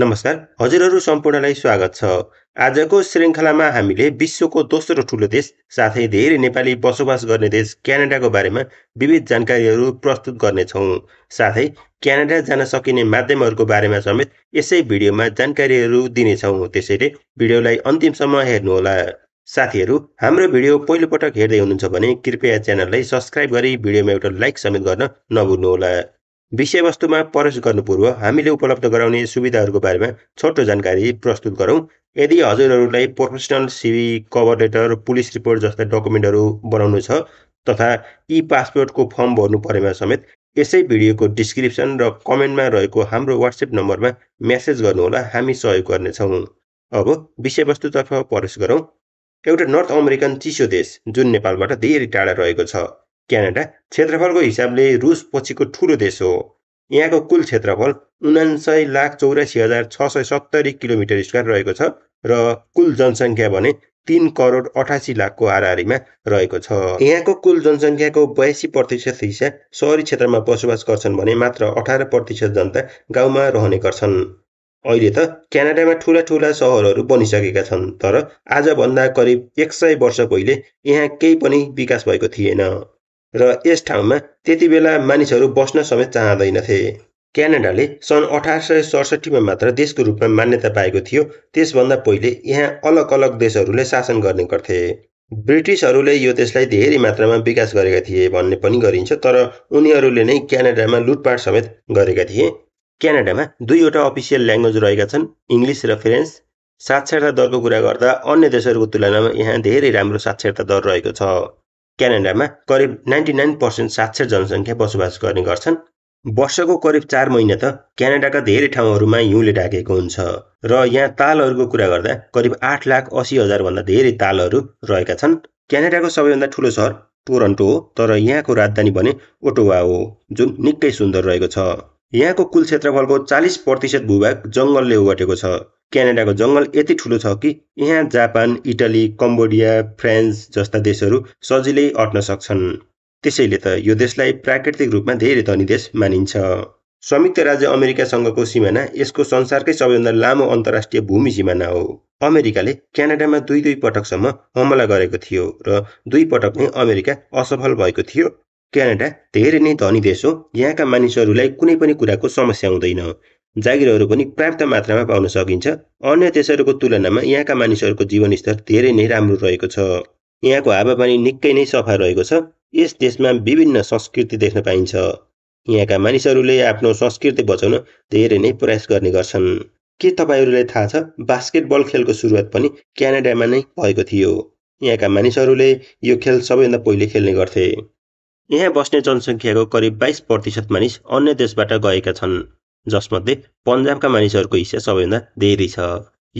नमस्कार हजुरहरू सम्पूर्णलाई स्वागत छ आजको श्रृङ्खलामा हामीले विश्वको दोस्रो ठुलो देश साथै धेरै नेपाली बसोबास गर्ने देश क्यानाडाको बारेमा विविध जानकारीहरू प्रस्तुत गर्नेछौँ साथै क्यानाडा जान सकिने माध्यमहरूको बारेमा समेत यसै भिडियोमा जानकारीहरू दिनेछौँ त्यसैले भिडियोलाई अन्तिमसम्म हेर्नुहोला साथीहरू हाम्रो भिडियो पहिलोपटक हेर्दै हुनुहुन्छ भने कृपया च्यानललाई सब्सक्राइब गरी भिडियोमा एउटा लाइक समेत गर्न नभुल्नुहोला विषयवस्तुमा प्रवेश गर्नुपूर्व हामीले उपलब्ध गराउने सुविधाहरूको बारेमा छोटो जानकारी प्रस्तुत गरौँ यदि हजुरहरूलाई professional CV cover letter police report जस्ता डकुमेन्टहरू बनाउनु छ तथा ई पासपोर्टको फर्म भर्नु परेमा समेत यसै भिडियोको डिस्क्रिप्सन र कमेन्टमा रहेको हाम्रो वाट्सएप नम्बरमा म्यासेज गर्नुहोला हामी सहयोग गर्नेछौँ अब विषयवस्तुतर्फ प्रवेश गरौँ एउटा नर्थ अमेरिकन चिसो देश जुन नेपालबाट धेरै टाढा रहेको छ क्यानाडा क्षेत्रफलको हिसाबले रुस पछिको ठुलो देश हो यहाँको कुल क्षेत्रफल उनान्सय लाख चौरासी हजार छ सय सत्तरी किलोमिटर स्क्वायर रहेको छ र कुल जनसङ्ख्या भने तिन करोड अठासी लाखको हाराहारीमा रहेको छ यहाँको कुल जनसङ्ख्याको बयासी प्रतिशत हिस्सा सहरी क्षेत्रमा बसोबास गर्छन् भने मात्र अठार प्रतिशत जनता गाउँमा रहने गर्छन् अहिले त क्यानाडामा ठुला ठुला सहरहरू बनिसकेका छन् तर आजभन्दा करिब एक सय वर्ष पहिले यहाँ केही पनि विकास भएको थिएन र यस ठाउँमा त्यति बेला मानिसहरू बस्न समेत चाहँदैनथे क्यानाडाले सन् अठार सय सडसठीमा मात्र देशको रूपमा मान्यता पाएको थियो त्यसभन्दा पहिले यहाँ अलग अलग देशहरूले शासन गर्ने गर्थे ब्रिटिसहरूले यो देशलाई धेरै मात्रामा विकास गरेका थिए भन्ने पनि गरिन्छ तर उनीहरूले नै क्यानाडामा लुटपाट समेत गरेका थिए क्यानाडामा दुईवटा अफिसियल ल्याङ्ग्वेज रहेका छन् इङ्ग्लिस र फ्रेन्च साक्षरता दरको कुरा गर्दा अन्य देशहरूको तुलनामा यहाँ धेरै राम्रो साक्षरता दर रहेको छ क्यानाडामा करिब नाइन्टी नाइन पर्सेन्ट साक्षर जनसङ्ख्या बसोबास गर्ने गर्छन् वर्षको करिब चार महिना त क्यानाडाका धेरै ठाउँहरूमा हिउँले ढाकेको हुन्छ र यहाँ तालहरूको कुरा गर्दा करिब आठ लाख असी हजारभन्दा धेरै तालहरू रहेका छन् क्यानाडाको सबैभन्दा ठुलो सहर टोरन्टो हो तर यहाँको राजधानी भने ओटोवा हो जुन निकै सुन्दर रहेको छ यहाँको कुल क्षेत्रफलको चालिस प्रतिशत भूभाग जङ्गलले ओगटेको छ क्यानाडाको जङ्गल यति ठुलो छ कि यहाँ जापान इटली कम्बोडिया फ्रान्स जस्ता देशहरू सजिलै अट्न सक्छन् त्यसैले त यो देशलाई प्राकृतिक रूपमा धेरै धनी देश मानिन्छ संयुक्त राज्य अमेरिकासँगको सिमाना यसको संसारकै सबैभन्दा लामो अन्तर्राष्ट्रिय भूमि सिमाना हो अमेरिकाले क्यानाडामा दुई दुई पटकसम्म हमला गरेको थियो र दुई पटक नै अमेरिका असफल भएको थियो क्यानाडा धेरै नै धनी देश हो यहाँका मानिसहरूलाई कुनै पनि कुराको समस्या हुँदैन जागिरहरू पनि पर्याप्त मात्रामा पाउन सकिन्छ अन्य देशहरूको तुलनामा यहाँका मानिसहरूको जीवनस्तर धेरै नै राम्रो रहेको छ यहाँको हावापानी निकै नै सफा रहेको छ यस देशमा विभिन्न संस्कृति देख्न पाइन्छ यहाँका मानिसहरूले आफ्नो संस्कृति बचाउन धेरै नै प्रयास गर्ने गर्छन् के तपाईँहरूलाई थाहा छ बास्केटबल खेलको सुरुवात पनि क्यानाडामा नै भएको थियो यहाँका मानिसहरूले यो खेल सबैभन्दा पहिले खेल्ने गर्थे यहाँ बस्ने जनसङ्ख्याको करिब बाइस प्रतिशत मानिस अन्य देशबाट गएका छन् जसमध्ये पन्जाबका मानिसहरूको हिस्सा सबैभन्दा धेरै छ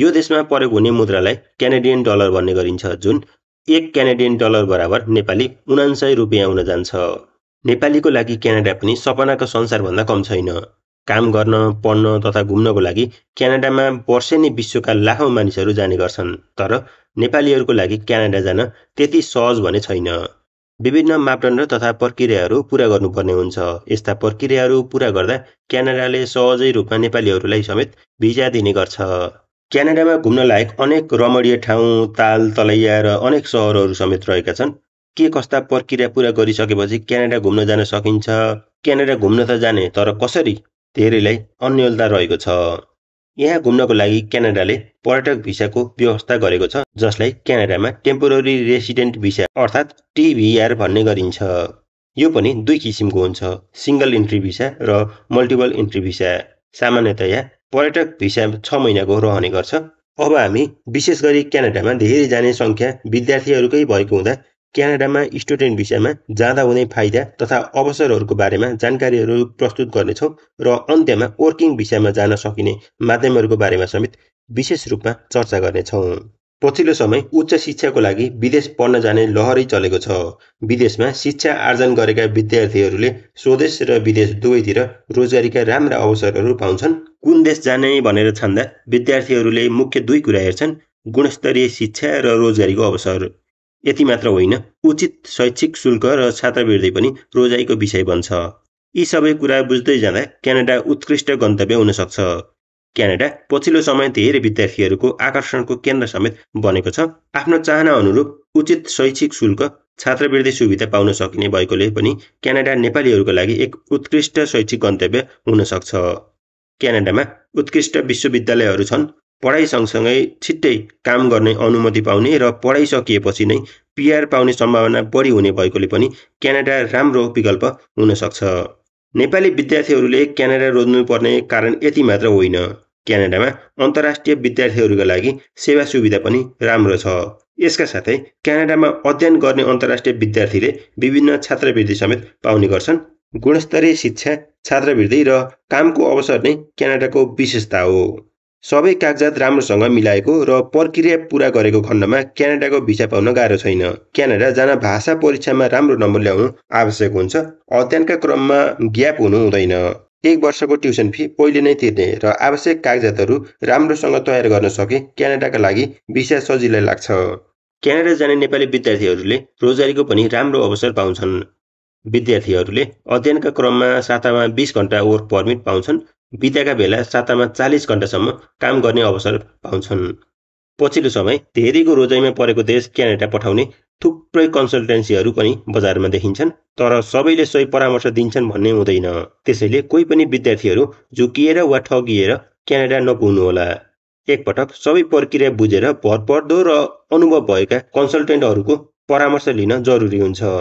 यो देशमा प्रयोग हुने मुद्रालाई क्यानेडियन डलर भन्ने गरिन्छ जुन एक क्यानेडियन डलर बराबर नेपाली उनान्सय रुपियाँ हुन जान्छ नेपालीको लागि क्यानाडा पनि सपनाको संसारभन्दा कम छैन काम गर्न पढ्न तथा घुम्नको लागि क्यानाडामा वर्षेनी विश्वका लाखौँ मानिसहरू जाने गर्छन् तर नेपालीहरूको लागि क्यानाडा जान त्यति सहज भने छैन विभिन्न मापदण्ड तथा प्रक्रियाहरू पुरा गर्नुपर्ने हुन्छ यस्ता प्रक्रियाहरू पुरा गर्दा क्यानाडाले सहजै रूपमा नेपालीहरूलाई समेत भिजा दिने गर्छ क्यानाडामा घुम्न लायक अनेक रमणीय ठाउँ ताल तलैया र अनेक सहरहरू समेत रहेका छन् के कस्ता प्रक्रिया पुरा गरिसकेपछि क्यानाडा घुम्न जान सकिन्छ क्यानाडा घुम्न त जाने तर कसरी धेरैलाई अन्यलता रहेको छ यहाँ घुम्नको लागि क्यानाडाले पर्यटक भिसाको व्यवस्था गरेको छ जसलाई क्यानाडामा टेम्पोररी रेसिडेन्ट भिसा अर्थात् टिभिआर भन्ने गरिन्छ यो पनि दुई किसिमको हुन्छ सिङ्गल इन्ट्री भिसा र मल्टिपल इन्ट्री भिसा सामान्यतया पर्यटक भिसा छ महिनाको रहने गर्छ अब हामी विशेष गरी क्यानाडामा धेरै जाने सङ्ख्या विद्यार्थीहरूकै भएको हुँदा क्यानाडामा स्टुडेन्ट भिसामा जाँदा हुने फाइदा तथा अवसरहरूको बारेमा जानकारीहरू प्रस्तुत गर्नेछौँ र अन्त्यमा वर्किङ भिसामा जान सकिने माध्यमहरूको बारेमा समेत विशेष रूपमा चर्चा गर्नेछौँ पछिल्लो समय उच्च शिक्षाको लागि विदेश पढ्न जाने लहरै चलेको छ विदेशमा शिक्षा आर्जन गरेका विद्यार्थीहरूले स्वदेश र विदेश दुवैतिर रोजगारीका राम्रा अवसरहरू पाउँछन् कुन देश जाने भनेर छान्दा विद्यार्थीहरूले मुख्य दुई कुरा हेर्छन् गुणस्तरीय शिक्षा र रोजगारीको अवसर यति मात्र होइन उचित शैक्षिक शुल्क र छात्रवृत्ति पनि रोजाइको विषय बन्छ यी सबै कुरा बुझ्दै जाँदा क्यानाडा उत्कृष्ट गन्तव्य हुनसक्छ क्यानाडा पछिल्लो समय धेरै विद्यार्थीहरूको आकर्षणको केन्द्र समेत बनेको छ आफ्नो चाहना अनुरूप उचित शैक्षिक शुल्क छात्रवृत्ति सुविधा पाउन सकिने भएकोले पनि क्यानाडा नेपालीहरूको लागि एक उत्कृष्ट शैक्षिक गन्तव्य हुन सक्छ क्यानाडामा उत्कृष्ट विश्वविद्यालयहरू छन् पढाइ सँगसँगै छिट्टै काम गर्ने अनुमति पाउने र पढाइ सकिएपछि नै पिआर पाउने सम्भावना बढी हुने भएकोले पनि क्यानाडा राम्रो विकल्प हुनसक्छ नेपाली विद्यार्थीहरूले क्यानाडा रोज्नुपर्ने कारण यति मात्र होइन क्यानाडामा अन्तर्राष्ट्रिय विद्यार्थीहरूका लागि सेवा सुविधा पनि राम्रो छ यसका साथै क्यानाडामा अध्ययन गर्ने अन्तर्राष्ट्रिय विद्यार्थीले विभिन्न छात्रवृत्ति समेत पाउने गर्छन् गुणस्तरीय शिक्षा छात्रवृत्ति र कामको अवसर नै क्यानाडाको विशेषता हो सबै कागजात राम्रोसँग मिलाएको र प्रक्रिया पुरा गरेको खण्डमा क्यानाडाको भिसा पाउन गाह्रो छैन क्यानाडा जान भाषा परीक्षामा राम्रो नम्बर ल्याउनु आवश्यक हुन्छ अध्ययनका क्रममा ग्याप हुनु हुँदैन एक वर्षको ट्युसन फी पहिले नै तिर्ने र आवश्यक कागजातहरू राम्रोसँग तयार गर्न सके क्यानाडाका लागि भिसा सजिलै लाग्छ क्यानाडा जाने नेपाली विद्यार्थीहरूले रोजगारीको पनि राम्रो अवसर पाउँछन् विद्यार्थीहरूले अध्ययनका क्रममा सातामा बिस घन्टा वर्क पर्मिट पाउँछन् बितेका बेला सातामा चालिस घन्टासम्म काम गर्ने अवसर पाउँछन् पछिल्लो समय धेरैको रोजाइमा परेको देश क्यानाडा पठाउने थुप्रै कन्सल्टेन्सीहरू पनि बजारमा देखिन्छन् तर सबैले सही परामर्श दिन्छन् भन्ने हुँदैन त्यसैले कोही पनि विद्यार्थीहरू झुकिएर वा ठगिएर क्यानाडा नपुग्नुहोला एकपटक सबै प्रक्रिया बुझेर भरपर्दो र अनुभव भएका कन्सल्टेन्टहरूको परामर्श लिन जरुरी हुन्छ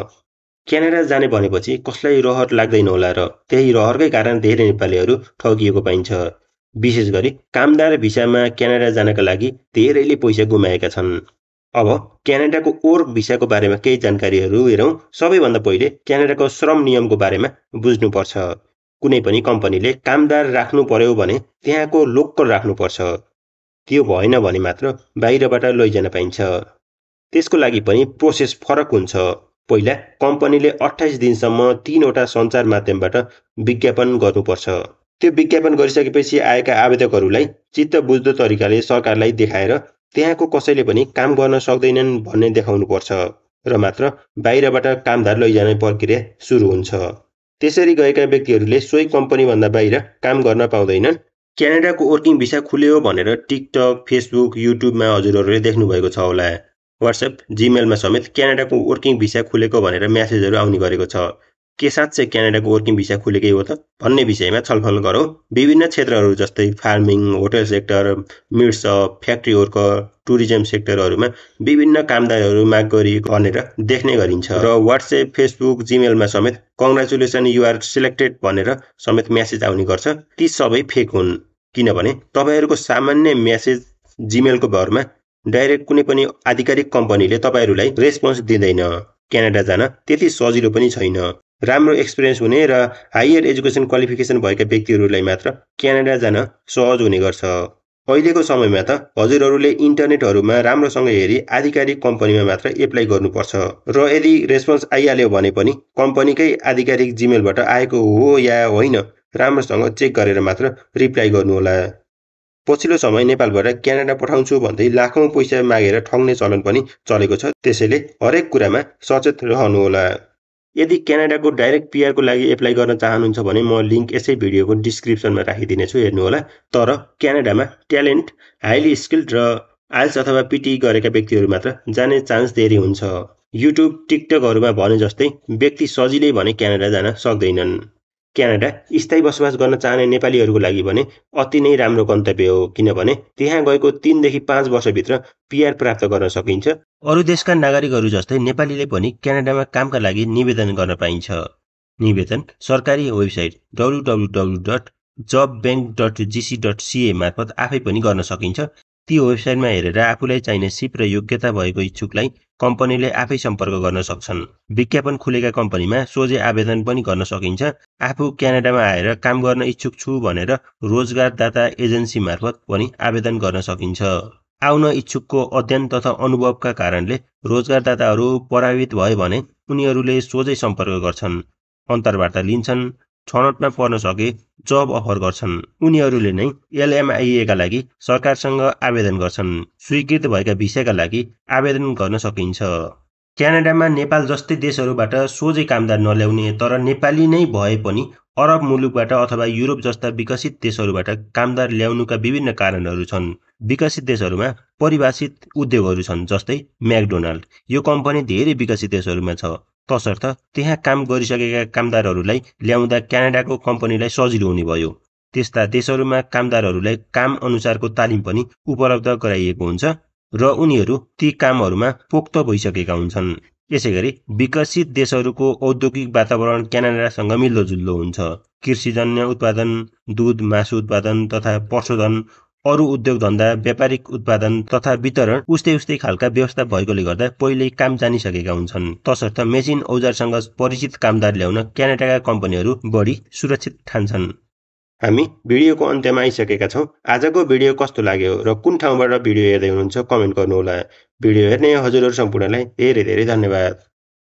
क्यानाडा जाने भनेपछि कसलाई रहर लाग्दैन होला र त्यही रहरकै कारण धेरै नेपालीहरू ठगिएको पाइन्छ विशेष गरी कामदार भिसामा क्यानाडा जानका लागि धेरैले पैसा गुमाएका छन् अब क्यानाडाको ओर भिसाको बारेमा केही जानकारीहरू हेरौँ सबैभन्दा पहिले क्यानाडाको श्रम नियमको बारेमा बुझ्नुपर्छ कुनै पनि कम्पनीले कामदार राख्नु पर्यो भने त्यहाँको लोकल राख्नुपर्छ त्यो भएन भने मात्र बाहिरबाट लैजान पाइन्छ त्यसको लागि पनि प्रोसेस फरक हुन्छ पहिला कम्पनीले अठाइस दिनसम्म तिनवटा सञ्चार माध्यमबाट विज्ञापन गर्नुपर्छ त्यो विज्ञापन गरिसकेपछि आएका आवेदकहरूलाई चित्त बुझ्दो तरिकाले सरकारलाई देखाएर त्यहाँको कसैले पनि काम गर्न सक्दैनन् भन्ने देखाउनुपर्छ र मात्र बाहिरबाट कामदार लैजाने प्रक्रिया सुरु हुन्छ त्यसरी गएका व्यक्तिहरूले सोही कम्पनीभन्दा बाहिर काम गर्न पाउँदैनन् क्यानाडाको वर्किङ भिसा खुल्यो भनेर टिकटक फेसबुक युट्युबमा हजुरहरूले देख्नुभएको छ होला वाट्सएप जिमेलमा समेत क्यानाडाको वर्किङ भिसा खुलेको भनेर म्यासेजहरू आउने गरेको छ के साँच्चै क्यानाडाको वर्किङ भिसा खुलेकै हो त भन्ने विषयमा छलफल गरौँ विभिन्न क्षेत्रहरू जस्तै फार्मिङ होटल सेक्टर मिट्स फ्याक्ट्री वर्कर टुरिज्म सेक्टरहरूमा विभिन्न कामदारहरू माग गरी भनेर देख्ने गरिन्छ र वाट्सएप फेसबुक जिमेलमा समेत कङ्ग्रेचुलेसन युआर सिलेक्टेड भनेर समेत म्यासेज आउने गर्छ ती सबै फेक हुन् किनभने तपाईँहरूको सामान्य म्यासेज जिमेलको भरमा डाइरेक्ट कुनै पनि आधिकारिक कम्पनीले तपाईँहरूलाई रेस्पोन्स दिँदैन क्यानाडा जान त्यति सजिलो पनि छैन राम्रो एक्सपिरियन्स हुने र हायर एजुकेसन क्वालिफिकेसन भएका व्यक्तिहरूलाई मात्र क्यानाडा जान सहज हुने गर्छ अहिलेको समयमा त हजुरहरूले इन्टरनेटहरूमा राम्रोसँग हेरी आधिकारिक कम्पनीमा मात्र एप्लाई गर्नुपर्छ र यदि रेस्पोन्स आइहाल्यो भने पनि कम्पनीकै आधिकारिक जिमेलबाट आएको हो या होइन राम्रोसँग चेक गरेर मात्र रिप्लाई गर्नुहोला पछिल्लो समय नेपालबाट क्यानाडा पठाउँछु भन्दै लाखौँ पैसा मागेर ठग्ने चलन पनि चलेको छ त्यसैले हरेक कुरामा सचेत रहनुहोला यदि क्यानाडाको डाइरेक्ट पिआरको लागि एप्लाई गर्न चाहनुहुन्छ भने म लिङ्क यसै भिडियोको डिस्क्रिप्सनमा राखिदिनेछु हेर्नुहोला तर क्यानाडामा ट्यालेन्ट हाइली स्किल्ड र आइल्स अथवा पिटी गरेका व्यक्तिहरू मात्र जाने चान्स धेरै हुन्छ युट्युब टिकटकहरूमा भने जस्तै व्यक्ति सजिलै भने क्यानाडा जान सक्दैनन् क्यानाडा स्थायी बसोबास गर्न चाहने नेपालीहरूको लागि भने अति नै राम्रो गन्तव्य हो किनभने त्यहाँ गएको तिनदेखि पाँच वर्षभित्र पिआर प्राप्त गर्न सकिन्छ अरू देशका नागरिकहरू जस्तै नेपालीले पनि क्यानाडामा कामका लागि निवेदन गर्न पाइन्छ निवेदन सरकारी website W W dot job bank dot GC dot CA मार्फत आफै पनि गर्न सकिन्छ ती वेबसाइटमा हेरेर आफूलाई चाहिने सिप र योग्यता भएको इच्छुकलाई कम्पनीले आफै सम्पर्क गर्न सक्छन् विज्ञापन खुलेका कम्पनीमा सोझै आवेदन पनि गर्न सकिन्छ आफू क्यानाडामा आएर काम गर्न इच्छुक छु भनेर रोजगारदाता एजेन्सी मार्फत पनि आवेदन गर्न सकिन्छ आउन इच्छुकको अध्ययन तथा अनुभवका कारणले रोजगारदाताहरू प्रभावित भए भने उनीहरूले सोझै सम्पर्क गर्छन् अन्तर्वार्ता लिन्छन् छनौटमा पर्न सके जब अफर गर्छन् उनीहरूले नै एलएमआइएका लागि सरकारसँग आवेदन गर्छन् स्वीकृत भएका विषयका लागि आवेदन गर्न सकिन्छ क्यानाडामा नेपाल जस्तै देशहरूबाट सोझै कामदार नल्याउने तर नेपाली नै भए पनि अरब मुलुकबाट अथवा युरोप जस्ता विकसित देशहरूबाट कामदार ल्याउनुका विभिन्न कारणहरू छन् विकसित देशहरूमा परिभाषित उद्योगहरू छन् जस्तै म्याकडोनाल्ड यो कम्पनी धेरै विकसित देशहरूमा छ तसर्थ त्यहाँ काम गरिसकेका कामदारहरूलाई ल्याउँदा क्यानाडाको कम्पनीलाई सजिलो हुने भयो त्यस्ता देशहरूमा कामदारहरूलाई काम अनुसारको तालिम पनि उपलब्ध गराइएको हुन्छ र उनीहरू ती कामहरूमा पोख्त भइसकेका हुन्छन् यसैगरी विकसित देशहरूको औद्योगिक वातावरण क्यानाडासँग मिल्दोजुल्दो हुन्छ कृषिजन्य उत्पादन दुध मासु उत्पादन तथा पशुधन अरू उद्योग धन्दा व्यापारिक उत्पादन तथा वितरण उस्तै उस्तै खालका व्यवस्था भएकोले गर्दा पहिले काम जानिसकेका हुन्छन् तसर्थ मेसिन औजारसँग परिचित कामदार ल्याउन क्यानाडाका कम्पनीहरू बढी सुरक्षित ठान्छन् हामी भिडियोको अन्त्यमा आइसकेका छौँ आजको भिडियो कस्तो लाग्यो र कुन ठाउँबाट भिडियो हेर्दै हुनुहुन्छ कमेन्ट गर्नुहोला भिडियो हेर्ने हजुरहरू सम्पूर्णलाई धेरै धेरै धन्यवाद